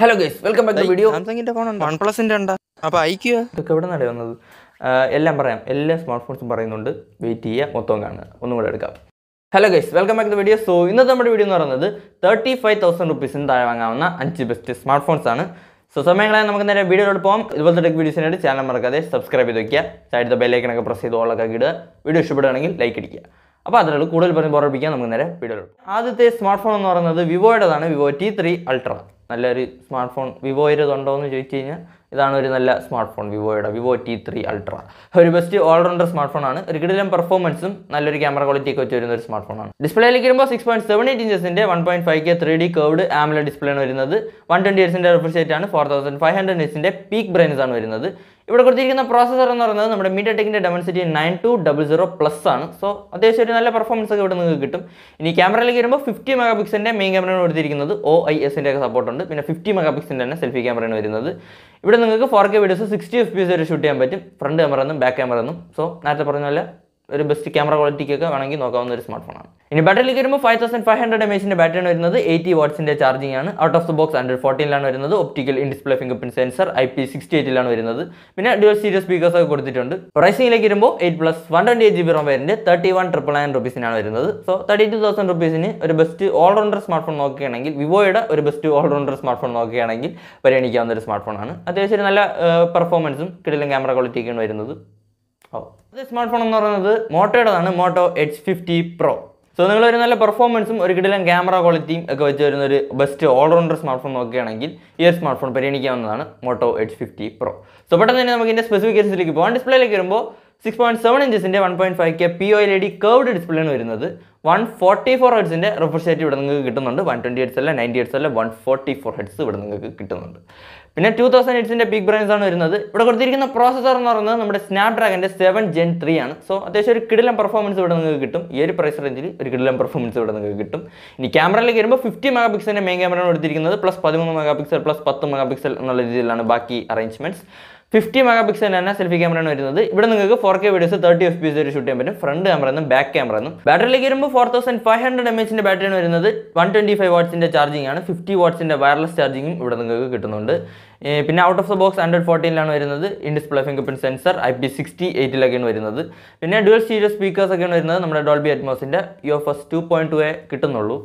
hello guys welcome back to video സാംസങ്ങിന്റെ ഉണ്ട് one പ്ലസിന്റെ ഉണ്ട് അപ്പോൾ ഐക്യു ഇതൊക്കെ എവിടെ നിന്നാണ് വന്നത് എല്ലാം പറയാം എല്ലാ സ്മാർട്ട് ഫോൺസും പറയുന്നുണ്ട് വെയിറ്റ് ചെയ്യുക മൊത്തം കാണുക ഒന്നും കൂടെ എടുക്കാം hello guys welcome back to video so ഇന്നത്തെ നമ്മുടെ വീഡിയോ എന്ന് പറയുന്നത് തേർട്ടി ഫൈവ് തൗസൻഡ് റുപ്പീസിന് താഴെ വാങ്ങാവുന്ന അഞ്ച് ബെസ്റ്റ് സ്മാർട്ട് ഫോൺസ് ആണ് സോ സമയങ്ങളെ നമുക്ക് നേരെ വീഡിയോയിലോട്ട് പോകാം ഇതുപോലത്തെ ടെക് വീഡിയോസിനായിട്ട് ചാനൽ മറക്കാതെ സബ്സ്ക്രൈബ് ചെയ്ത് വയ്ക്കുക സൈഡ് ബെല്ലൈക്കണൊക്കെ പ്രസ് ചെയ്ത് ഓളൊക്കെ ഇടുക വീഡിയോ ഇഷ്ടപ്പെടുകയാണെങ്കിൽ ലൈക്ക് അടിക്കുക അപ്പോൾ അതിലുള്ള കൂടുതൽ പറഞ്ഞ് ഓർമ്മിപ്പിക്കാൻ നമുക്ക് നേരെ വീഡിയോ ആദ്യത്തെ സ്മാർട്ട് ഫോൺ എന്ന് പറയുന്നത് വിവോയുടേതാണ് വിവോ ടി ത്രീ അൾട്ര നല്ലൊരു സ്മാർട്ട് ഫോൺ വിവോയുടേതുണ്ടോ എന്ന് ചോദിച്ചു കഴിഞ്ഞാൽ ഇതാണ് ഒരു നല്ല സ്മാർട്ട് ഫോൺ വിവോയുടെ വിവോ ടി ത്രീ അൾട്ര ഒരു ബെസ്റ്റ് ഓൾറൗണ്ടർ സ്മാർട്ട് ഫോൺ ആണ് ഒരു കിടിലം പെർഫോമൻസും നല്ലൊരു ക്യാമറ ക്വാളിറ്റി ഒക്കെ വെച്ച് വരുന്ന ഒരു സ്മാർട്ട് ഫോൺ ആണ് ഡിസ്പ്ലേയിലേക്ക് വരുമ്പോൾ സിക്സ് പോയിന്റ് സെവൻ എയ്റ്റ് ഇഞ്ചസിന്റെ one point five K three D curved AMOLED display ആണ് വരുന്നത് വൺ ട്വന്റി എയ്റ്റ്സിന്റെ റിഫ്രഷ് റേറ്റ് ആണ് ഫോർ തൗസൻഡ് ഫൈവ് ഹൺഡ്രഡ് എയ്റ്റ്സിന്റെ പീക്ക് ബ്രൈനസ് ആണ് വരുന്നത് ഇവിടെ കൊടുത്തിരിക്കുന്ന പ്രോസസർ എന്ന് പറയുന്നത് നമ്മുടെ മീഡിയ ടെക്കിൻ്റെ Dimensity nine two double zero plus ആണ് സോ അത്യാവശ്യം ഒരു നല്ല പെർഫോമൻസ് ഒക്കെ ഇവിടെ നിങ്ങൾക്ക് കിട്ടും ഇനി ക്യാമറയിലേക്ക് വരുമ്പോൾ ഫിഫ്റ്റി മെഗാ പിക്സിൻ്റെ മെയിൻ ക്യാമറയാണ് കൊടുത്തിരിക്കുന്നത് ഒ ഐ എസിൻ്റെ ഒക്കെ സപ്പോർട്ട് ഉണ്ട് പിന്നെ ഫിഫ്റ്റി മെഗാ പിക്സിൻ്റെ തന്നെ സെൽഫി ക്യാമറയാണ് വരുന്നത് ഇവിടെ നിങ്ങൾക്ക് four K videos sixty F P S വരെ ഷൂട്ട് ചെയ്യാൻ പറ്റും ഫ്രണ്ട് ക്യാമറ എന്നും ബാക്ക് ക്യാമറ എന്നും സോ നേരത്തെ പറഞ്ഞ പോലെ ഒരു ബെസ്റ്റ് ക്യാമറ ക്വാളിറ്റിക്കൊക്കെ വേണമെങ്കിൽ നോക്കാവുന്ന ഒരു സ്മാർട്ട് ആണ് ഇനി ബാറ്ററിയിലേക്ക് വരുമ്പോൾ five thousand five hundred M ബാറ്ററിയാണ് വരുന്നത് എയ്റ്റി വാട്ട്സിൻ്റെ ചാർജിംഗ് ആണ് out of the box hundred ഫോർട്ടീനിലാണ് വരുന്നത് optical in display finger print sensor I P sixty എയ്റ്റിലാണ് വരുന്നത് പിന്നെ ഡ്യുവൽ സീരിയസ് സ്പീക്കേഴ്സ് ഒക്കെ കൊടുത്തിട്ടുണ്ട് പ്രൈസിംഗിലേക്ക് വരുമ്പോൾ eight plus one twenty eight G B ROM വരുന്നത് തേർട്ടി വൺ ട്രിപ്പിൾ നയൻ റുപ്പീസിനാണ് വരുന്നത് സോ തേർട്ടി ടു തൗസൻഡ് റുപ്പീസിന് ഒരു ബെസ്റ്റ് ഓൾറൗണ്ടർ സ്മാർട്ട് ഫോൺ നോക്കുകയാണെങ്കിൽ വിവോയുടെ ഒരു ബെസ്റ്റ് ഓൾറൗണ്ടർ സ്മാർട്ട് ഫോൺ നോക്കുകയാണെങ്കിൽ പരിഗണിക്കാവുന്ന ഒരു സ്മാർട്ട് ആണ് അത്യാവശ്യം നല്ല പെർഫോമൻസും കിടിലും ക്യാമറ ക്വാളിറ്റിയൊക്കെയാണ് വരുന്നത് ഓ അടുത്ത സ്മാർട്ട് ഫോൺ എന്ന് പറയുന്നത് മോട്ടോയുടെതാണ് Moto H fifty pro so നിങ്ങൾ ഒരു നല്ല പെർഫോമൻസും ഒരു കിടിലം ക്യാമറ ക്വാളിറ്റിയും ഒക്കെ വെച്ച് വരുന്ന ഒരു ബെസ്റ്റ് ഓൾറൗണ്ടർ സ്മാർട്ട് ഫോൺ നോക്കുകയാണെങ്കിൽ ഈ ഒരു സ്മാർട്ട് ഫോൺ പരിഗണിക്കാവുന്നതാണ് Moto H fifty pro so പെട്ടെന്ന് തന്നെ നമുക്ക് ഇതിൻ്റെ സ്പെസിഫിക്കേഷൻസിലേക്ക് പോകാം ഡിസ്പ്ലേയിലേക്ക് വരുമ്പോൾ സിക്സ് പോയിൻറ്റ് സെവൻ ഇഞ്ചസിൻ്റെ one point five K P O L D curved ഡിസ്പ്ലേയാണ് വരുന്നത് വൺ ഫോർട്ടി ഫോർ ഹെഡ്സിൻ്റെ റിഫ്രിജറേറ്റ് ഇവിടെ നിങ്ങൾക്ക് കിട്ടുന്നുണ്ട് വൺ ട്വൻറ്റി ഹെഡ്സ് അല്ല നയൻറ്റി ഹെഡ്സ് അല്ല വൺ ഫോർട്ടി ഫോർ ഹെഡ്സ് ഇവിടെ നിങ്ങൾക്ക് കിട്ടുന്നുണ്ട് പിന്നെ ടു തൗസൻഡ് എയ്റ്റ്സിൻ്റെ ബിഗ് ബ്രെയിൻസ് ആണ് വരുന്നത് ഇവിടെ കൊടുത്തിരിക്കുന്ന പ്രോസസ്സർ എന്ന് പറയുന്നത് നമ്മുടെ സ്നാപ്ഡ്രാഗൻ്റെ സെവൻ ജെൻ ത്രീ ആണ് സോ അത്യാവശ്യം ഒരു കിടിലം പെർഫോമൻസ് ഇവിടെ നിങ്ങൾക്ക് കിട്ടും ഈ ഒരു പ്രൈസ് റേഞ്ചിൽ ഒരു കിടിലം പെർഫോമൻസ് ഇവിടെ നിങ്ങൾക്ക് കിട്ടും ഇനി ക്യാമറയിലേക്ക് വരുമ്പോൾ ഫിഫ്റ്റി മെഗാ പിക്സലിൻ്റെ മെയിൻ ക്യാമറയാണ് കൊടുത്തിരിക്കുന്നത് പ്ലസ് പതിമൂന്ന് മെഗാ പിക്സൽ പ്ലസ് പത്ത് മെഗാ പിക്സൽ എന്നുള്ള രീതിയിലാണ് ബാക്കി അറേഞ്ച്മെൻറ്റ്സ് ഫിഫ്റ്റി മെഗാ പിക്സൽ തന്നെ സെൽഫി ക്യാമറയാണ് വരുന്നത് ഇവിടെ നിങ്ങൾക്ക് four K videos thirty F P വരെ ഷൂട്ട് ചെയ്യാൻ പറ്റും ഫ്രണ്ട് ക്യാമറ എന്നും ബാക്ക് ക്യാമറ എന്നും ബാറ്ററിയിലേക്ക് വരുമ്പോൾ four thousand five hundred M എച്ചിൻ്റെ ബാറ്ററിയാണ് വരുന്നത് വൺ ട്വൻറ്റി ഫൈവ് വാട്ട്സിൻ്റെ ചാർജിങ് ആണ് ഫിഫ്റ്റി വാട്ട്സിൻ്റെ വയർലെസ് ചാർജിങ്ങും ഇവിടെ നിങ്ങൾക്ക് കിട്ടുന്നുണ്ട് പിന്നെ out of the box hundred ഫോർട്ടീനിലാണ് വരുന്നത് in display finger print sensor I P sixty എയ്റ്റിലൊക്കെയാണ് വരുന്നത് പിന്നെ ഡുവൽ സ്റ്റീരിയോ സ്പീക്കേഴ്സ് ഒക്കെയാണ് വരുന്നത് നമ്മുടെ ഡോൾബി അറ്റ്മോസിൻ്റെ U F S two point two A കിട്ടുന്നുള്ളൂ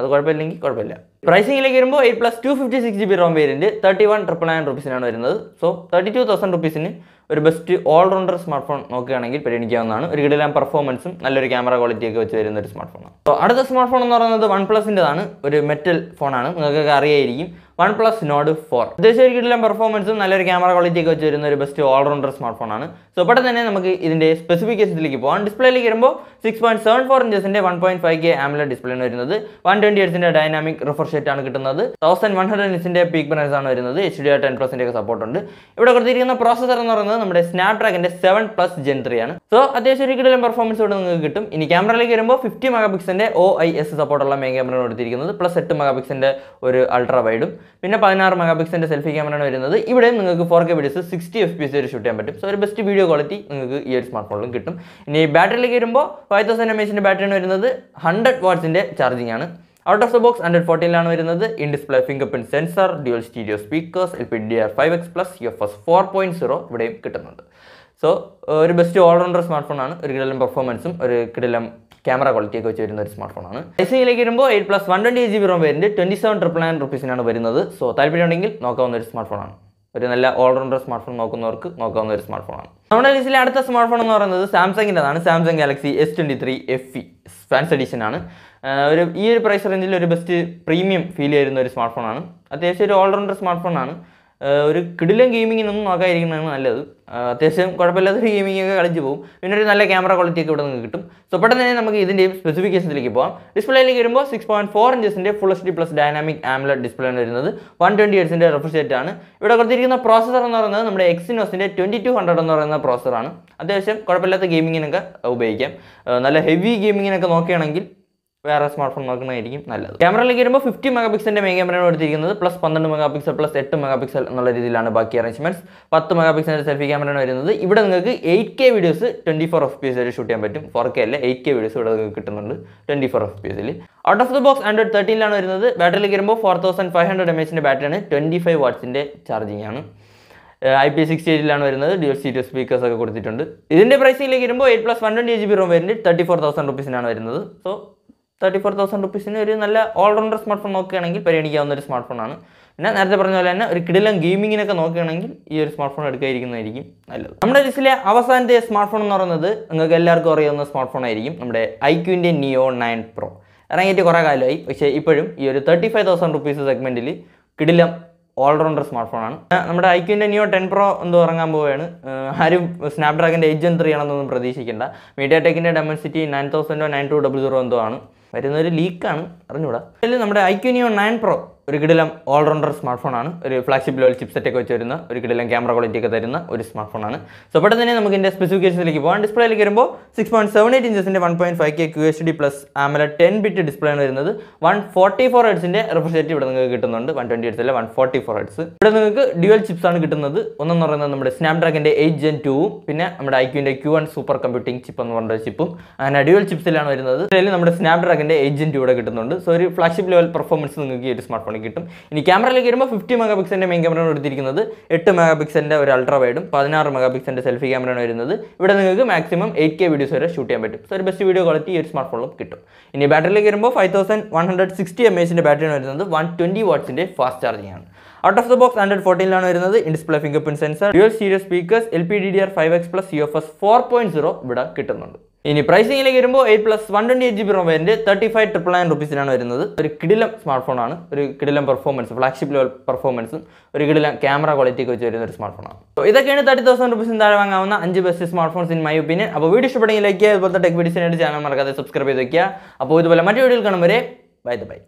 അത് കുഴപ്പമില്ലെങ്കിൽ കുഴപ്പമില്ല പ്രൈസിംഗിലേക്ക് വരുമ്പോൾ eight plus two fifty six G B ROM variant thirty one triple nine റുപ്പീസിനാണ് വരുന്നത് സോ തേർട്ടി ടു തൗസൻഡ് റുപ്പീസിന് ഒരു ബെസ്റ്റ് ഓൾറൗണ്ടർ സ്മാർട്ട് ഫോൺ നോക്കുകയാണെങ്കിൽ പരിഗണിക്കാവുന്നതാണ് ഒരു കിടലാം പെർഫോമൻസും നല്ലൊരു ക്യാമറ ക്വാളിറ്റിയൊക്കെ വെച്ച് വരുന്ന ഒരു സ്മാർട്ട് ഫോണാണ് സോ അടുത്ത സ്മാർട്ട് ഫോൺ എന്ന് പറയുന്നത് വൺ പ്ലസിൻ്റെതാണ് ഒരു മെറ്റൽ ഫോണാണ് നിങ്ങൾക്കൊക്കെ അറിയായിരിക്കും വൺ പ്ലസ് നോട്ട് ഫോർ അത്യാവശ്യം കിട്ടില്ല പെർഫോമൻസും നല്ലൊരു ക്യാമറ ക്വാളിറ്റി ഒക്കെ വെച്ച് വരുന്ന ഒരു ബെസ്റ്റ് ഓൾറൗണ്ടർ സ്മാർട്ട് ഫോണാണ് സോ ഇവിടെ തന്നെ നമുക്ക് ഇതിന്റെ സ്പെസിഫിക്കേഷൻസിലേക്ക് പോകാം ഡിസ്പ്ലേയിലേക്ക് വരുമ്പോൾ സിക്സ് പോയിന്റ് സെവൻ ഫോർ ഇഞ്ചസിന്റെ വൺ പോയിന്റ് ഫൈവ് കെ ആംബുലർ ഡിസ്പ്ലേയാണ് വരുന്നത് വൺ ട്വന്റി എയ്റ്റ്സിൻ്റെ ഡൈനാമിക് റിഫ്രഷ് റേറ്റ് ആണ് കിട്ടുന്നത് തൗസൻഡ് വൺ ഹൺഡ്രഡ് ഇഞ്ചിൻ്റെ പീക്ക് ബ്രൈറ്റ്നസ് ആണ് വരുന്നത് എച്ച് ഡി ആർ ടെൻ പ്ലസിൻ്റെ ഒക്കെ സപ്പോർട്ട് ഉണ്ട് ഇവിടെ കൊടുത്തിരിക്കുന്ന പ്രോസസർ എന്ന് പറയുന്നത് നമ്മുടെ സ്നാപ്ഡ്രാഗൻ്റെ സെവൻ പ്ലസ് ജെൻ ത്രീ ആണ് സോ അത്യാവശ്യം കിട്ടില്ല പെർഫോമൻസ് ഇവിടെ നിങ്ങൾക്ക് കിട്ടും ഇനി ക്യാമറയിലേക്ക് വരുമ്പോൾ ഫിഫ്റ്റി മെഗാ പിക്സിന്റെ ഒ ഐ എസ് സപ്പോർട്ടുള്ള മെയിൻ ക്യാമറ കൊടുത്തിരിക്കുന്നത് പ്ലസ് എട്ട് മെഗാ പിക്സിന്റെ ഒരു അൾട്രാ വൈഡും പിന്നെ പതിനാറ് മെഗാ പിക്സലിൻ്റെ സെൽഫി ക്യാമറയാണ് വരുന്നത് ഇവിടെയും നിങ്ങൾക്ക് four K videos sixty F P C shoot ചെയ്യാൻ പറ്റും സോ ഒരു ബെസ്റ്റ് വീഡിയോ ക്വാളിറ്റി നിങ്ങൾക്ക് ഈ ഒരു സ്മാർട്ട് ഫോണിലും കിട്ടും ഇനി ബാറ്ററിയിലേക്ക് വരുമ്പോൾ ഫൈവ് തൗസൻഡ് എം എച്ചിൻ്റെ ബാറ്ററിയാണ് വരുന്നത് ഹൺഡ്രഡ് വാട്ട്സിൻ്റെ ചാർജിംഗ് ആണ് out of the box hundred ഫോർട്ടീനിലാണ് വരുന്നത് in display finger print sensor dual stereo speakers L P D R five X plus U F S four point zero ഇവിടെയും കിട്ടുന്നുണ്ട് so ഒരു ബെസ്റ്റ് ഓൾറൗണ്ടർ സ്മാർട്ട് ഫോണാണ് ഒരു കിടലം പെർഫോമൻസും ഒരു കിടലം ക്യാമറ ക്വാളിറ്റിയൊക്കെ വെച്ച് വരുന്ന ഒരു സ്മാർട്ട് ഫോണാണ് എസിയിലേക്ക് വരുമ്പോൾ eight plus one twenty G B ROM വരുന്നത് ട്വൻറ്റി സെവൻ ട്രിപ്പിൾ നയൻ റുപ്പീസിനാണ് വരുന്നത് സോ താല്പര്യമുണ്ടെങ്കിൽ നോക്കാവുന്ന ഒരു സ്മാർട്ട് ഫോണാണ് ഒരു നല്ല ഓൾറൗണ്ടർ സ്മാർട്ട് ഫോൺ നോക്കുന്നവർക്ക് നോക്കാവുന്ന ഒരു സ്മാർട്ട് ഫോണാണ് നമ്മുടെ ലിസ്റ്റിലെ അടുത്ത സ്മാർട്ട് ഫോൺ എന്ന് പറയുന്നത് സാംസങ്ങിൻ്റെതാണ് Samsung Galaxy S twenty three F E fans edition ആണ് ഒരു ഈ ഒരു പ്രൈസ് റേഞ്ചിൽ ഒരു ബെസ്റ്റ് പ്രീമിയം ഫീൽ ചെയ്യുന്ന ഒരു സ്മാർട്ട് ഫോണാണ് അത്യാവശ്യം ഒരു ഓൾറൗണ്ടർ സ്മാർട്ട് ഫോണാണ് ഒരു കിടിലൻ ഗെയിമിങ്ങിനൊന്നും ഒന്നും നോക്കാതിരിക്കുന്നതാണ് നല്ലത് അത്യാവശ്യം കുഴപ്പമില്ലാത്ത ഗെയിമിംഗ് ഒക്കെ കളിച്ച് പോകും പിന്നെ ഒരു നല്ല ക്യാമറ ക്വാളിറ്റി ഒക്കെ ഇവിടെ നിന്ന് കിട്ടും സോ പെട്ടെന്ന് തന്നെ നമുക്ക് ഇതിൻ്റെ സ്പെസിഫിക്കേഷൻസിലേക്ക് പോകാം ഡിസ്പ്ലേയിലേക്ക് വരുമ്പോൾ സിക്സ് പോയിൻറ്റ് ഫോർ ഇഞ്ചസിൻ്റെ full S D plus dynamic AMOLED display വരുന്നത് വൺ ട്വൻറ്റി എയ്റ്റ്സിൻ്റെ റെഫ്രിജറേറ്റ് ആണ് ഇവിടെ കൊടുത്തിരിക്കുന്ന പ്രോസസർ എന്ന് പറയുന്നത് നമ്മുടെ എക്സിനോസിൻ്റെ ട്വൻറ്റി ടു ഹൺഡ്രഡ് എന്ന് പറയുന്ന പ്രോസസറാണ് അത്യാവശ്യം കുഴപ്പമില്ലാത്ത ഗെയിമിങ്ങിനൊക്കെ ഉപയോഗിക്കാം നല്ല ഹെവി ഗെയിമിങ്ങിനൊക്കെ നോക്കുകയാണെങ്കിൽ വേറെ സ്മാർട്ട് ഫോൺ നോക്കുന്നതായിരിക്കും നല്ലത് ക്യാമറയിലേക്ക് വരുമ്പോൾ ഫിഫ്റ്റി മെഗാ പിക്സലിൻ്റെ മെയിൻ ക്യാമറയാണ് എടുത്തിരിക്കുന്നത് പ്ലസ് പന്ത്രണ്ട് മെഗാ പിക്സൽ പ്ലസ് എട്ട് മെഗാ പിക്സൽ എന്നുള്ള രീതിയിലാണ് ബാക്കി അറേഞ്ച്മെൻറ്റ്സ് പത്ത് മെഗാ പിക്സലിൻ്റെ സെൽഫി ക്യാമറയാണ് വരുന്നത് ഇവിടെ നിങ്ങൾക്ക് eight K videos twenty four F P S shoot ചെയ്യാൻ പറ്റും ഫോർ കെ അല്ലെ എയ്റ്റ് കെ വീഡിയോസ് ഇവിടെ നിങ്ങൾക്ക് കിട്ടുന്നുണ്ട് ട്വൻറ്റി ഫോർ എഫ് പി എസിൽ out of the box Android തേർട്ടീനിലാണ് വരുന്നത് ബാറ്ററിയിലേക്ക് വരുമ്പോൾ four thousand five hundred M എച്ചിൻ്റെ ബാറ്ററിയാണ് ട്വൻറ്റി ഫൈവ് വാട്ട്സിൻ്റെ ചാർജിംഗ് ആണ് ഐ പി സിക്സ് എയ്റ്റിലാണ് വരുന്നത് സി ടു സ്പീക്കേഴ്സ് ഒക്കെ കൊടുത്തിട്ടുണ്ട് ഇതിൻ്റെ പ്രൈസിലേക്ക് വരുമ്പോൾ eight plus one twenty G B ROM വരുന്നത് തേർട്ടി ഫോർ തൗസൻഡ് റുപ്പീസിനാണ് വരുന്നത് സോ തേർട്ടി ഫോർ തൗസൻഡ് റുപ്പീസിന് ഒരു നല്ല ഓൾറൗണ്ടർ സ്മാർട്ട് ഫോൺ നോക്കുകയാണെങ്കിൽ പരിഗണിക്കാവുന്ന ഒരു സ്മാർട്ട് ഫോണാണ് പിന്നെ നേരത്തെ പറഞ്ഞ പോലെ തന്നെ ഒരു കിടിലം ഗെയിമിങ്ങിനൊക്കെ നോക്കുകയാണെങ്കിൽ ഈ ഒരു സ്മാർട്ട് ഫോൺ എടുക്കാതിരിക്കുന്നതായിരിക്കും നല്ലത് നമ്മുടെ ലിസ്റ്റിലെ അവസാനത്തെ സ്മാർട്ട് ഫോൺ എന്ന് പറയുന്നത് നിങ്ങൾക്ക് എല്ലാവർക്കും അറിയാവുന്ന സ്മാർട്ട് ഫോൺ ആയിരിക്കും നമ്മുടെ ഐക്യുവിൻ്റെ നിയോ നയൻ പ്രോ ഇറങ്ങിയിട്ട് കുറേ കാലമായി പക്ഷേ ഇപ്പോഴും ഈ ഒരു തേർട്ടി ഫൈവ് തൗസൻഡ് റുപ്പീസ് സെഗ്മെൻറ്റിൽ കിടിലം ഓൾറൗണ്ടർ സ്മാർട്ട് ഫോണാണ് നമ്മുടെ ഐക്യൂൻ്റെ ന്യൂ ടെൻ പ്രോ എന്ന് ഇറങ്ങാൻ പോവുകയാണ് ആരും ഡ്രാഗൻ്റെ എയ്റ്റ് ജെൻ ത്രീ ആണെന്നൊന്നും പ്രതീക്ഷിക്കേണ്ട മീഡിയ ടെക്കിൻ്റെ ഡെമൻസിറ്റി നയൻ തൗസൻഡോ നയൻ ടു ഡബിൾ സീറോ എന്തോ ആണ് വരുന്നൊരു ലീക്കാണ് അറിഞ്ഞുകൂടാ അതിൽ നമ്മുടെ ഐക്യൂ ന്യൂ നയൻ പ്രോ ഒരു കിടിലം ഓൾറൗണ്ടർ സ്മാർട്ട് ഫോണാണ് ഒരു ഫ്ലാഗ്ഷിപ്പ് ലെവൽ ഒക്കെ വെച്ച് വരുന്ന ഒരു കിടിലം ക്യാമറ ക്വാളിറ്റി ഒക്കെ തരുന്ന ഒരു സ്മാർട്ട് ഫോണാണ് സോ പെട്ടെന്ന് തന്നെ നമുക്ക് ഇതിൻ്റെ സ്പെസിഫിക്കേഷനിലേക്ക് പോകാം ഡിസ്പ്ലേയിലേക്ക് വരുമ്പോൾ സിക്സ് പോയിന്റ് സെവൻ എയ്റ്റ് ഇഞ്ചസിൻ്റെ one point five K Q H D plus AMOLED ten bit display ആണ് വരുന്നത് വൺ ഫോർട്ടി ഫോർ ഹെഡ്സിൻ്റെ റെഫ്രിജറേറ്റ് ഇവിടെ നിങ്ങൾക്ക് കിട്ടുന്നുണ്ട് വൺ ട്വൻറ്റി ഹെഡ്സ് അല്ല വൺ ഫോർട്ടി ഫോർ ഹെഡ്സ് ഇവിടെ നിങ്ങൾക്ക് ഡ്യുവൽ ചിപ്സ് ആണ് കിട്ടുന്നത് ഒന്നെന്ന് പറയുന്നത് നമ്മുടെ ഡ്രാഗിൻ്റെ എയ്റ്റ് ജെൻ ടൂവും പിന്നെ നമ്മുടെ ഐക്യൂൻ്റെ Q one super computing chip എന്ന് പറഞ്ഞ ചിപ്പും അങ്ങനെ ഡ്യുവൽ ചിപ്സിലാണ് വരുന്നത് ഇതിൽ നമ്മുടെ ഡ്രാഗിൻ്റെ എയ്റ്റ് ജെൻ ടൂ ഇവിടെ കിട്ടുന്നുണ്ട് സോ ഒരു ഫ്ലാഗ്ഷിപ്പ് ലെവൽ പെർഫോമൻസ് നിങ്ങൾക്ക് ഈ ഒരു സ്മാർട്ട് ഫോണിൽ നമുക്ക് കിട്ടും ഇനി ക്യാമറയിലേക്ക് വരുമ്പോൾ ഫിഫ്റ്റി മെഗാ പിക്സലിൻ്റെ മെയിൻ ക്യാമറ എടുത്തിരിക്കുന്നത് എട്ട് മെഗാ പിക്സലിൻ്റെ ഒരു അൾട്രാ വൈഡും പതിനാറ് മെഗാ പിക്സലിൻ്റെ സെൽഫി ക്യാമറയാണ് വരുന്നത് ഇവിടെ നിങ്ങൾക്ക് മാക്സിമം എയ്റ്റ് കെ വീഡിയോസ് വരെ ഷൂട്ട് ചെയ്യാൻ പറ്റും സോ ഒരു ബെസ്റ്റ് വീഡിയോ ക്വാളിറ്റി ഈ ഒരു സ്മാർട്ട് ഫോണിലും കിട്ടും ഇനി ബാറ്ററിയിലേക്ക് വരുമ്പോൾ five thousand one hundred sixty M എച്ചിൻ്റെ ബാറ്ററിയാണ് വരുന്നത് വൺ ട്വൻറ്റി വാട്ട്സിൻ്റെ ഫാസ്റ്റ് ചാർജിംഗ് ആണ് out of the box hundred ഫോർട്ടീനിലാണ് വരുന്നത് in display finger print sensor dual സീരിയസ് speakers L P D D R five X plus C F S four point zero ഇവിടെ കിട്ടുന്നുണ്ട് ഇനി പ്രൈസിംഗിലേക്ക് വരുമ്പോൾ eight plus one twenty eight G B ROM thirty five triple nine റുപ്പീസിനാണ് വരുന്നത് ഒരു കിടിലം സ്മാർട്ട് ആണ് ഒരു കിടിലം പെർഫോമൻസ് ഫ്ലാഗ്ഷിപ്പ് ലെവൽ പെർഫോമൻസും ഒരു കിടിലം ക്യാമറ ക്വാളിറ്റി ഒക്കെ വെച്ച് വരുന്ന ഒരു സ്മാർട്ട് ഫോണാണ് സോ ഇതൊക്കെയാണ് തേർട്ടി തൗസൻഡ് റുപ്പീസിന് താഴെ വാങ്ങാവുന്ന അഞ്ച് best smart phones in my opinion അപ്പോൾ വീഡിയോ ഇഷ്ടപ്പെടുമെങ്കിൽ ലൈക്ക് ചെയ്യുക അതുപോലത്തെ ടെക് വീഡിയോസിനായിട്ട് ചാനൽ മറക്കാതെ സബ്സ്ക്രൈബ് ചെയ്ത് വയ്ക്കുക അപ്പോൾ ഇതുപോലെ മറ്റു വീഡിയോയിൽ കാണും വരെ ബൈ ദ ബൈ